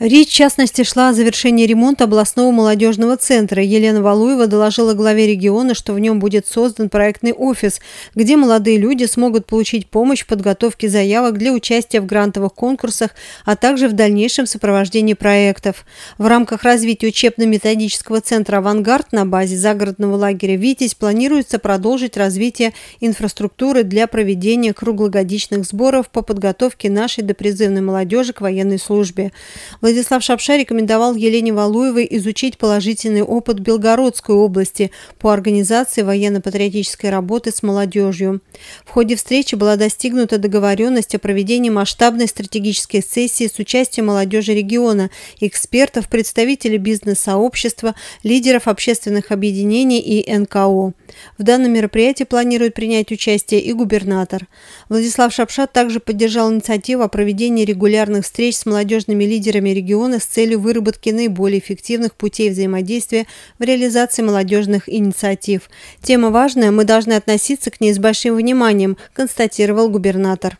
Речь, в частности, шла о завершении ремонта областного молодежного центра. Елена Валуева доложила главе региона, что в нем будет создан проектный офис, где молодые люди смогут получить помощь в подготовке заявок для участия в грантовых конкурсах, а также в дальнейшем сопровождении проектов. В рамках развития учебно-методического центра «Авангард» на базе загородного лагеря «Витязь» планируется продолжить развитие инфраструктуры для проведения круглогодичных сборов по подготовке нашей допризывной молодежи к военной службе. Владислав Шапша рекомендовал Елене Валуевой изучить положительный опыт Белгородской области по организации военно-патриотической работы с молодежью. В ходе встречи была достигнута договоренность о проведении масштабной стратегической сессии с участием молодежи региона, экспертов, представителей бизнес-сообщества, лидеров общественных объединений и НКО. В данном мероприятии планирует принять участие и губернатор. Владислав Шапша также поддержал инициативу о проведении регулярных встреч с молодежными лидерами региона региона с целью выработки наиболее эффективных путей взаимодействия в реализации молодежных инициатив. Тема важная, мы должны относиться к ней с большим вниманием, констатировал губернатор.